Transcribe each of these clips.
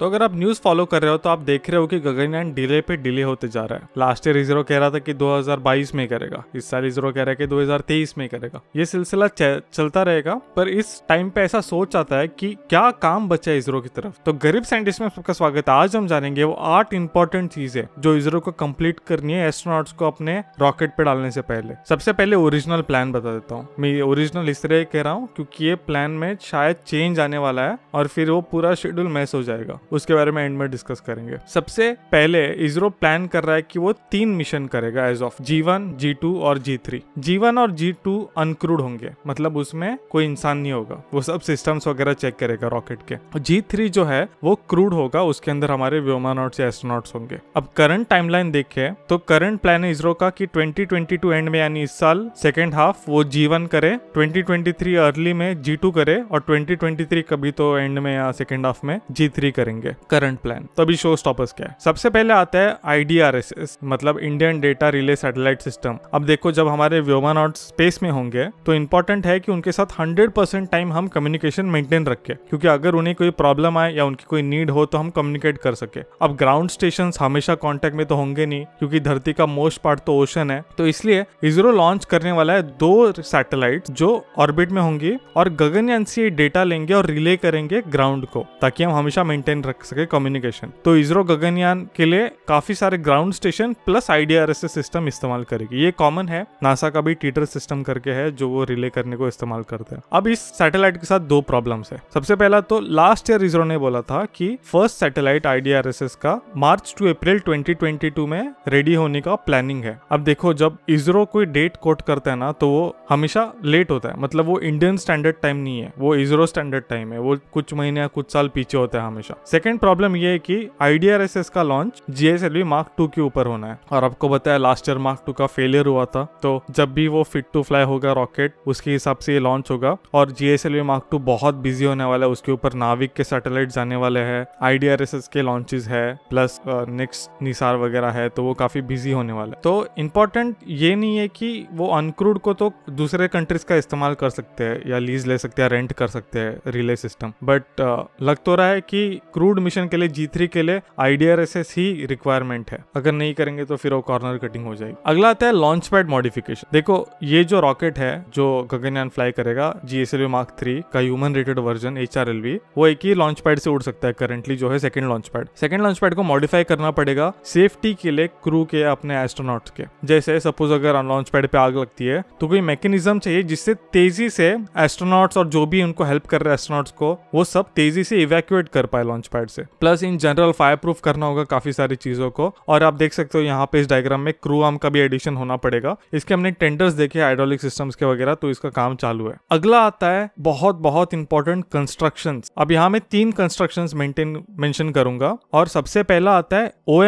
तो अगर आप न्यूज फॉलो कर रहे हो तो आप देख रहे हो कि गगनयान डिले पे डिले होते जा रहा है लास्ट ईयर इसरो कह रहा था कि 2022 में करेगा इस साल इसरो कह रहा है कि 2023 में करेगा ये सिलसिला चलता रहेगा पर इस टाइम पे ऐसा सोच आता है कि क्या काम बचा है इसरो की तरफ तो गरीब साइंटिस्ट में सबका स्वागत है आज हम जानेंगे वो आठ इंपॉर्टेंट है जो इसरो को कम्प्लीट करनी है एस्ट्रोनॉट्स को अपने रॉकेट पे डालने से पहले सबसे पहले ओरिजिनल प्लान बता देता हूँ मैं ओरिजिनल इस तरह कह रहा हूँ क्योंकि ये प्लान में शायद चेंज आने वाला है और फिर वो पूरा शेड्यूल मैस हो जाएगा उसके बारे में एंड में डिस्कस करेंगे सबसे पहले इसरो प्लान कर रहा है कि वो तीन मिशन करेगा as of G one G two और जी थ्री जी वन और जी टू अनक्रूड होंगे मतलब उसमें कोई इंसान नहीं होगा वो सब सिस्टम्स वगैरह चेक करेगा रॉकेट के जी थ्री जो है वो क्रूड होगा उसके अंदर हमारे व्योमानॉट्स या एस्ट्रोनॉट होंगे अब करंट टाइमलाइन देखे तो करंट प्लान है इसरो का कि 2022 एंड में यानी इस साल सेकेंड हाफ वो जी वन करे ट्वेंटी अर्ली में जी टू करे और ट्वेंटी कभी तो एंड में या सेकेंड हाफ में जी थ्री करेंगे होंगे करंट प्लान तो अभी शो स्टॉपर्स क्या है सबसे पहले आता है आईडीआरएसएस मतलब Indian data relay satellite system अब देखो जब हमारे व्योमानॉट स्पेस में होंगे तो इंपॉर्टेंट है कि उनके साथ हंड्रेड टाइम हम कम्युनिकेशन मेंटेन रखें क्योंकि अगर उन्हें कोई प्रॉब्लम आए या उनकी कोई नीड हो तो हम कम्युनिकेट कर सके अब ग्राउंड स्टेशन हमेशा कॉन्टेक्ट में तो होंगे नहीं क्योंकि धरती का मोस्ट पार्ट तो ओशन है तो इसलिए इसरो लॉन्च करने वाला है दो सैटेलाइट जो ऑर्बिट में होंगी और गगनयान से डेटा लेंगे और रिले करेंगे ग्राउंड को ताकि हम हमेशा मेंटेन रख सके कम्युनिकेशन तो इसरो गगनयान के लिए काफी सारे ground station plus IDRS system इस्तेमाल करेगी ये कॉमन है नासा का भी टीटर सिस्टम करके है जो वो रिले करने को इस्तेमाल करते हैं अब इस सैटेलाइट के साथ दो प्रॉब्लम है सबसे पहला तो लास्ट ईयर इसरो ने बोला था कि फर्स्ट सैटेलाइट आईडीआरएसएस का मार्च टू अप्रैल 2022 में रेडी होने का प्लानिंग है अब देखो जब इसरो कोई डेट कोट करता है ना तो वो हमेशा लेट होता है मतलब वो इंडियन स्टैंडर्ड टाइम नहीं है वो इसरो स्टैंडर्ड टाइम है वो कुछ महीने या कुछ साल पीछे होता है हमेशा सेकेंड प्रॉब्लम ये है कि आईडीआरएसएस का लॉन्च जीएसएलवी मार्क टू के ऊपर होना है और आपको बताया लास्ट ईयर मार्क टू का फेलियर हुआ था तो जब भी वो फिट टू फ्लाई होगा रॉकेट उसके हिसाब से ये लॉन्च होगा और जीएसएलवी मार्क टू बहुत बिजी होने वाला है उसके ऊपर नाविक के सैटेलाइट जाने वाले है आई के लॉन्चेस है प्लस नेक्स्ट निसार वगैरह है तो वो काफी बिजी होने वाला है तो इम्पोर्टेंट ये नहीं है कि वो अनक्रूड को तो दूसरे कंट्रीज का इस्तेमाल कर सकते हैं या लीज ले सकते हैं रेंट कर सकते हैं रिले सिस्टम बट लग तो रहा है कि क्रूड मिशन के लिए जी के लिए आईडीआरएसएस ही रिक्वायरमेंट है अगर नहीं करेंगे तो फिर वो कॉर्नर कटिंग हो जाएगी अगला आता है लॉन्च पैड मॉडिफिकेशन देखो ये जो रॉकेट है जो गगनयान फ्लाई करेगा जीएसएलवी मार्क थ्री का ह्यूमन रेटेड वर्जन एच वो एक ही लॉन्च पैड से उड़ सकता है करंटली जो है second launch pad second launch pad को मॉडिफाई करना पड़ेगा सेफ्टी के लिए क्रू के अपने एस्ट्रोनॉट के जैसे सपोज अगर लॉन्च पैड पे आग लगती है तो कोई मैकेनिज्म चाहिए जिससे तेजी से एस्ट्रोनॉट्स और जो भी उनको हेल्प कर रहे एस्ट्रोनॉट्स को वो सब तेजी से इवेक्यूएट कर पाए लॉन्च पैड से plus in general fire proof करना होगा काफी सारी चीजों को और आप देख सकते हो यहाँ पे इस डायग्राम में क्रू आर्म का भी एडिशन होना पड़ेगा इसके हमने टेंडर्स देखे हाइड्रोलिक सिस्टम्स के वगैरह तो इसका काम चालू है अगला आता है बहुत बहुत इंपॉर्टेंट कंस्ट्रक्शन अब यहाँ मैं तीन कंस्ट्रक्शन मेंशन करूंगा और सबसे पहला आता है ओ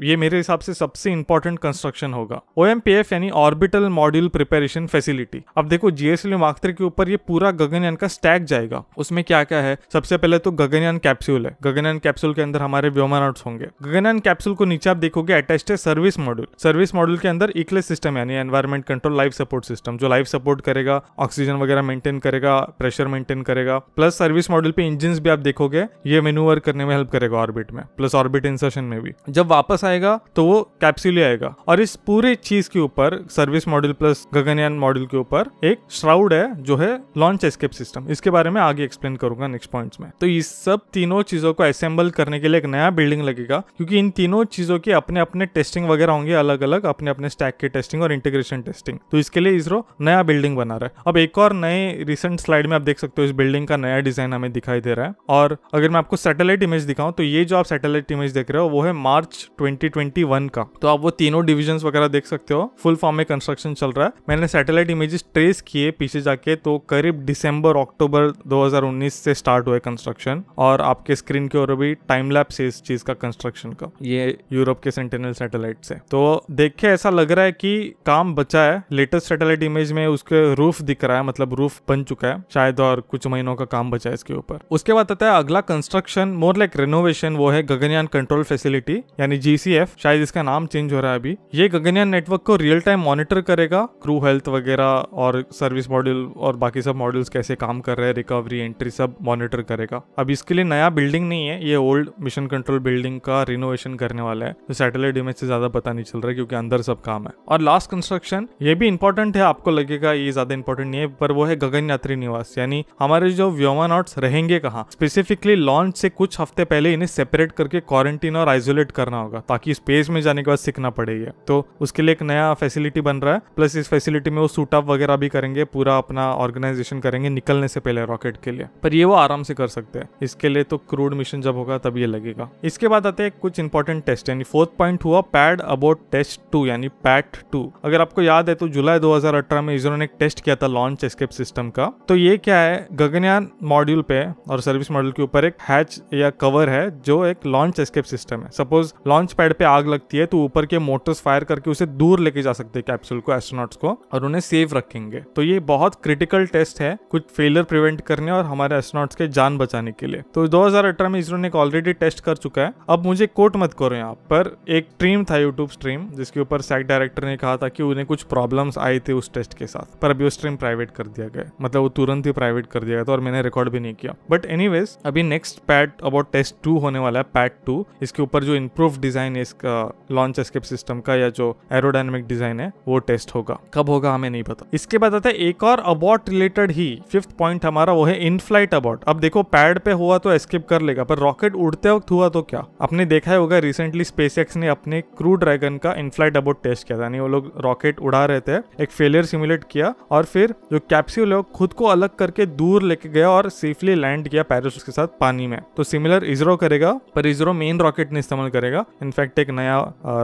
ये मेरे हिसाब से सबसे इंपॉर्टेंट कंस्ट्रक्शन होगा ओ यानी ऑर्बिटल मॉड्यूल प्रिपेरेशन फैसिलिटी अब देखो जीएसएल मार्क के ऊपर ये पूरा गगनयान का स्टैक जाएगा उसमें क्या क्या है सबसे पहले तो गगनयान कैप्सूल है गगनयान कैप्सूल के अंदर हमारे व्योमानॉट्स होंगे गगनयान कैप्सूल को नीचे आप देखोगे अटैच है सर्विस मॉड्यूल सर्विस मॉड्यूल के अंदर इकले सिस्टम यानी environment control life support system जो लाइफ सपोर्ट करेगा ऑक्सीजन वगैरह मेंटेन करेगा प्रेशर मेंटेन करेगा प्लस सर्विस मॉड्यूल पे इंजिन भी आप देखोगे ये मेनूवर करने में हेल्प करेगा ऑर्बिट में प्लस ऑर्बिट इंसर्शन में भी जब वापस आएगा तो वो कैप्सूल ही आएगा और इस पूरे चीज के ऊपर service module plus Gaganyaan module के ऊपर एक श्राउड है जो है लॉन्च एस्केप सिस्टम इसके बारे में आगे एक्सप्लेन करूंगा नेक्स्ट पॉइंट्स में तो इस सब तीनों चीजों चीज़ों को असेंबल करने के लिए एक नया बिल्डिंग लगेगा क्योंकि इन तीनों चीज़ों के अपने अपने टेस्टिंग वगैरह होंगे अलग अलग अपने अपने स्टैक के टेस्टिंग और इंटीग्रेशन टेस्टिंग तो इसके लिए इसरो नया बिल्डिंग बना रहा है अब एक और नए रिसेंट स्लाइड में आप देख सकते हो इस बिल्डिंग का नया डिजाइन हमें दिखाई दे रहा है और अगर मैं आपको सैटेलाइट इमेज दिखाऊं तो ये जो आप सैटेलाइट इमेज देख रहे हो वो है मार्च 2021 का तो आप वो तीनों डिविजन वगैरह देख सकते हो फुल फॉर्म में कंस्ट्रक्शन चल रहा है मैंने सैटेलाइट इमेजेस ट्रेस किए पीछे जाके तो करीब डिसम्बर अक्टूबर 2019 से स्टार्ट हुआ कंस्ट्रक्शन और आपके स्क्रीन स्क्रीन के और भी टाइम लैप्स है इस चीज का कंस्ट्रक्शन का ये यूरोप के सेंटिनल सैटेलाइट से तो देख के ऐसा लग रहा है कि काम बचा है लेटेस्ट सैटेलाइट इमेज में उसके रूफ दिख रहा है मतलब रूफ बन चुका है शायद और कुछ महीनों का काम बचा है इसके ऊपर उसके बाद आता है अगला कंस्ट्रक्शन मोर लाइक रेनोवेशन वो है गगनयान कंट्रोल फैसिलिटी यानी जीसीएफ शायद इसका नाम चेंज हो रहा है अभी ये गगनयान नेटवर्क को रियल टाइम मॉनिटर करेगा क्रू हेल्थ वगैरह और सर्विस मॉड्यूल और बाकी सब मॉड्यूल्स कैसे काम कर रहे हैं रिकवरी एंट्री सब मॉनिटर करेगा अब इसके लिए नया बिल्डिंग बिल्डिंग नहीं है ये ओल्ड मिशन कंट्रोल बिल्डिंग का रिनोवेशन करने वाला है तो सैटेलाइट इमेज से ज्यादा पता नहीं चल रहा क्योंकि अंदर सब काम है और लास्ट कंस्ट्रक्शन ये भी इंपॉर्टेंट है आपको लगेगा ये ज्यादा इंपॉर्टेंट नहीं है पर वो है गगन यात्री निवास यानी हमारे जो व्योमानॉट्स रहेंगे कहाँ स्पेसिफिकली लॉन्च से कुछ हफ्ते पहले इन्हें सेपरेट करके क्वारंटीन और आइसोलेट करना होगा ताकि स्पेस में जाने के बाद सीखना पड़ेगा तो उसके लिए एक नया फैसिलिटी बन रहा है प्लस इस फैसिलिटी में वो सूट अप वगैरह भी करेंगे पूरा अपना ऑर्गेनाइजेशन करेंगे निकलने से पहले रॉकेट के लिए पर ये वो आराम से कर सकते हैं इसके लिए तो क्रूड मिशन जब होगा तब ये लगेगा इसके बाद आते हैं कुछ इंपॉर्टेंट टेस्ट यानी फोर्थ पॉइंट हुआ पैड अबाउट टेस्ट टू यानी पैट टू अगर आपको याद है तो जुलाई 2018 में इसरो ने एक टेस्ट किया था लॉन्च एस्केप सिस्टम का तो ये क्या है गगनयान मॉड्यूल पे और सर्विस मॉड्यूल के ऊपर एक हैच या कवर है जो एक लॉन्च एस्केप सिस्टम है सपोज लॉन्च पैड पे आग लगती है तो ऊपर के मोटर्स फायर करके उसे दूर लेके जा सकते हैं कैप्सूल को एस्ट्रोनॉट्स को और उन्हें सेफ रखेंगे तो ये बहुत क्रिटिकल टेस्ट है कुछ फेलियर प्रिवेंट करने और हमारे एस्ट्रोनॉट्स के जान बचाने के लिए तो दो मात्रा में इसरो ने ऑलरेडी टेस्ट कर चुका है अब मुझे कोट मत करो यहाँ पर एक स्ट्रीम था यूट्यूब स्ट्रीम जिसके ऊपर सैक डायरेक्टर ने कहा था कि उन्हें कुछ प्रॉब्लम्स आई थी उस टेस्ट के साथ पर अभी वो स्ट्रीम प्राइवेट कर दिया गया मतलब वो तुरंत ही प्राइवेट कर दिया गया था और मैंने रिकॉर्ड भी नहीं किया बट एनी अभी next PAT abort test two होने वाला है पैट टू इसके ऊपर जो इम्प्रूव डिजाइन है इसका लॉन्च एस्केप सिस्टम का या जो एरोडायनेमिक डिजाइन है वो टेस्ट होगा कब होगा हमें नहीं पता इसके बाद आता है एक और अबॉट रिलेटेड ही फिफ्थ पॉइंट हमारा वो है इन फ्लाइट अबॉट अब देखो पैड पे हुआ तो एस्केप कर लेगा पर रॉकेट उड़ते वक्त हुआ तो क्या आपने देखा ही होगा रिसेंटली स्पेस ने अपने क्रू ड्रैगन का इनफ्लाइट अबोट टेस्ट किया था यानी वो लोग रॉकेट उड़ा रहे थे एक फेलियर सिमुलेट किया और फिर जो कैप्सूल है खुद को अलग करके दूर लेके गया और सेफली लैंड किया पैराशूट के साथ पानी में तो सिमिलर इसरो करेगा पर इसरो मेन रॉकेट नहीं इस्तेमाल करेगा इनफैक्ट एक नया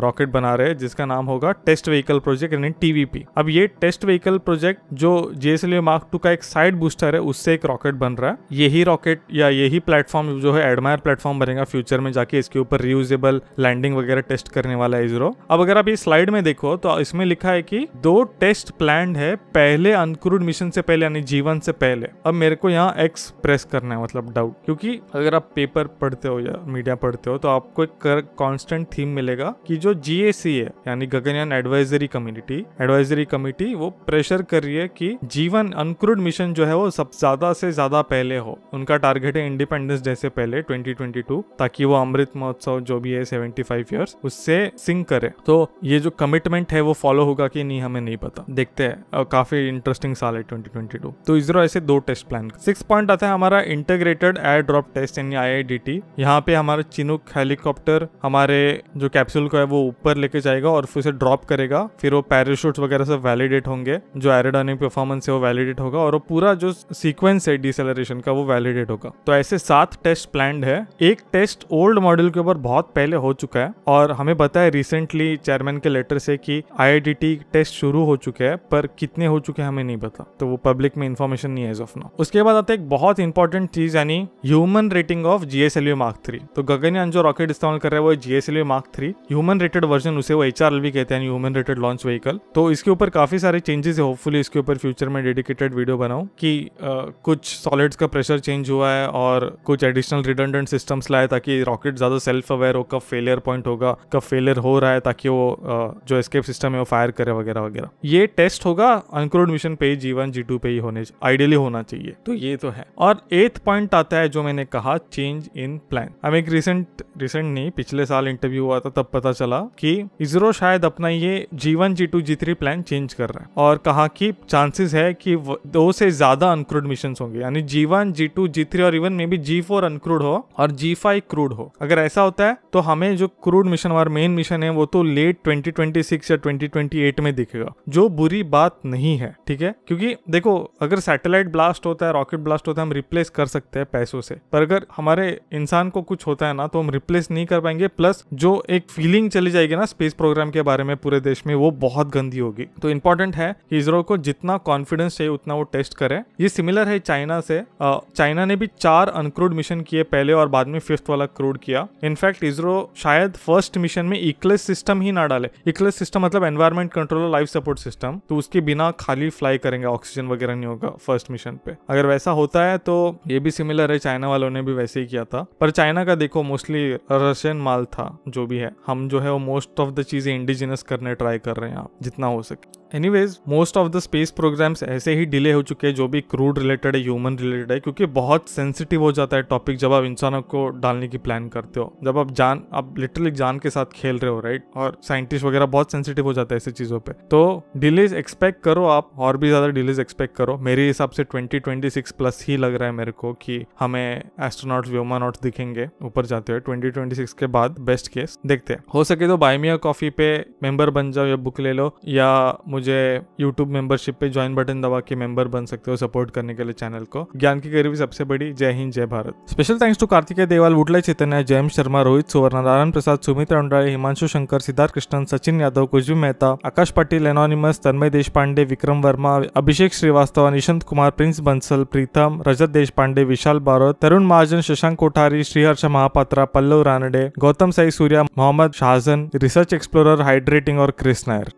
रॉकेट बना रहे हैं जिसका नाम होगा टेस्ट व्हीकल प्रोजेक्ट यानी टीवीपी अब ये टेस्ट व्हीकल प्रोजेक्ट जो जेएसएलवी मार्क टू का एक साइड बूस्टर है उससे एक रॉकेट बन रहा है यही रॉकेट या यही प्लेटफॉर्म जो है एडमायर प्लेटफॉर्म बनेगा फ्यूचर में जाके इसके ऊपर रियूजेबल लैंडिंग वगैरह टेस्ट करने वाला है इसरो अब अगर आप इस स्लाइड में देखो तो इसमें लिखा है कि दो टेस्ट प्लान है पहले अनक्रूड मिशन से पहले यानी जीवन से पहले अब मेरे को यहाँ एक्स प्रेस करना है मतलब डाउट क्योंकि अगर आप पेपर पढ़ते हो या मीडिया पढ़ते हो तो आपको एक कॉन्स्टेंट थीम मिलेगा कि जो जीएसी है यानी Gaganyaan advisory committee advisory committee वो प्रेशर कर रही है कि जीवन अनक्रूड मिशन जो है वो सब ज्यादा से ज्यादा पहले हो उनका टारगेट है इंडिपेंडेंस डे से पहले पहले 2022 ताकि वो अमृत महोत्सव जो भी है 75 इयर्स उससे सिंक करे तो ये जो कमिटमेंट है वो फॉलो होगा कि नहीं हमें नहीं पता देखते हैं काफी इंटरेस्टिंग साल है 2022 तो इसरो ऐसे दो टेस्ट प्लान सिक्स पॉइंट आता है हमारा इंटीग्रेटेड एयर ड्रॉप टेस्ट यानी आई आई डी यहाँ पे हमारा चिनुक हेलीकॉप्टर हमारे जो कैप्सूल को है वो ऊपर लेके जाएगा और फिर उसे ड्रॉप करेगा फिर वो पैराशूट वगैरह से वैलिडेट होंगे जो एरोडानिक परफॉर्मेंस है वो वैलिडेट होगा और वो पूरा जो सीक्वेंस है डिसेलरेशन का वो वैलिडेट होगा तो ऐसे सात टेस्ट प्लान्ड है एक टेस्ट ओल्ड मॉडल के ऊपर बहुत पहले हो चुका है और हमें पता है रिसेंटली चेयरमैन के लेटर से कि आई टेस्ट शुरू हो चुके हैं पर कितने हो चुके हैं हमें नहीं पता तो वो पब्लिक में इन्फॉर्मेशन नहीं है एज ऑफ नाउ उसके बाद आता है एक बहुत इंपॉर्टेंट चीज यानी human rating of GSLV mark three तो गगनयान जो रॉकेट इस्तेमाल कर रहे हैं वो GSLV mark three human rated version उसे वो एच कहते हैं ह्यूमन रेटेड लॉन्च व्हीकल तो इसके ऊपर काफी सारे चेंजेस है होपफुली इसके ऊपर फ्यूचर में डेडिकेटेड वीडियो बनाऊ की कुछ सॉलिड्स का प्रेशर चेंज हुआ है और कुछ एडिशनल रिडंडेंट सिस्टम्स लाए ताकि रॉकेट ज़्यादा सेल्फ अवेयर हो कब फेलियर पॉइंट होगा कब फेलियर हो रहा है ताकि वो जो एस्केप सिस्टम है वो फायर करे वगैरह वगैरह ये टेस्ट होगा अंक्रूड मिशन पे ही जी वन जी टू पे ही होने आइडियली होना चाहिए तो ये तो है और एथ पॉइंट आता है जो मैंने कहा चेंज इन प्लान अब एक रिसेंट रिसेंट नहीं पिछले साल इंटरव्यू हुआ था तब पता चला कि इसरो शायद अपना ये G one G two G three plan change कर रहा है और कहा कि चांसेस है कि दो से ज्यादा अनक्रूड मिशन होंगे यानी G one G two G three और even may be G four uncrewed crewed हो और जी फाइव क्रूड हो अगर ऐसा होता है तो हमें जो क्रूड मिशन और मेन मिशन है वो तो लेट 2026 या 2028 में दिखेगा जो बुरी बात नहीं है ठीक है क्योंकि देखो अगर सैटेलाइट ब्लास्ट होता है रॉकेट ब्लास्ट होता है हम रिप्लेस कर सकते हैं पैसों से पर अगर हमारे इंसान को कुछ होता है ना तो हम रिप्लेस नहीं कर पाएंगे प्लस जो एक फीलिंग चली जाएगी ना स्पेस प्रोग्राम के बारे में पूरे देश में वो बहुत गंदी होगी तो इंपॉर्टेंट है कि इसरो को जितना कॉन्फिडेंस चाहिए उतना वो टेस्ट करे ये सिमिलर है चाइना से चाइना ने भी चार अनक्रूड मिशन किए पहले और बाद में फिफ्थ वाला क्रूड किया इनफैक्ट इसरो शायद फर्स्ट मिशन में इक्लेस सिस्टम ही ना डाले इक्लेस सिस्टम मतलब environment control life support system तो उसके बिना खाली फ्लाई करेंगे ऑक्सीजन वगैरह नहीं होगा फर्स्ट मिशन पे अगर वैसा होता है तो ये भी सिमिलर है चाइना वालों ने भी वैसे ही किया था पर चाइना का देखो मोस्टली रशियन माल था जो भी है हम जो है वो मोस्ट ऑफ द चीजें इंडिजिनस करने ट्राई कर रहे हैं आप जितना हो सके anyways most of the space programs ऐसे ही डिले हो चुके हैं जो भी क्रूड रिलेटेड है ह्यूमन रिलेटेड है क्योंकि बहुत सेंसिटिव हो जाता है टॉपिक जब आप इंसानों को डालने की प्लान करते हो जब आप जान आप लिटरली जान के साथ खेल रहे हो राइट और साइंटिस्ट वगैरह बहुत सेंसिटिव हो जाता है ऐसी चीज़ों पर तो डिलेज एक्सपेक्ट करो आप और भी ज़्यादा डिलेज एक्सपेक्ट करो मेरे हिसाब से ट्वेंटी ट्वेंटी सिक्स प्लस ही लग रहा है मेरे को कि हमें एस्ट्रोनॉट व्योमानॉट्स दिखेंगे ऊपर जाते हुए ट्वेंटी ट्वेंटी सिक्स के बाद बेस्ट केस देखते हैं हो सके तो बायमिया कॉफी पे मेंबर बन जाओ या बुक ले लो या मुझे मुझे यूट्यूब मेंबरशिप पे ज्वाइन बटन दबा के मेंबर बन सकते हो सपोर्ट करने के लिए चैनल को ज्ञान की गरीबी सबसे बड़ी जय हिंद जय Bharat special thanks to Kartikey Dewal Vudla Chaitanya Jayam Sharma Rohit Suvarna Narayan Prasad Sumit Andare Himanshu Shankar Siddharth Krishnan Sachin Yadav Kuju Mehta Akash Patil anonymous Tanmay Desh Pande Vikram Verma Abhishek Srivastava Nishant Kumar Prince Bansal Pritam Rajat Desh Pande Vishal Barot Tarun Mahajan Shashank Kothari Sriharsha Mahapatra Pallav Ranade Gautam Sai Surya Mohammad Shahjan research explorer hydrating और क्रिस नायर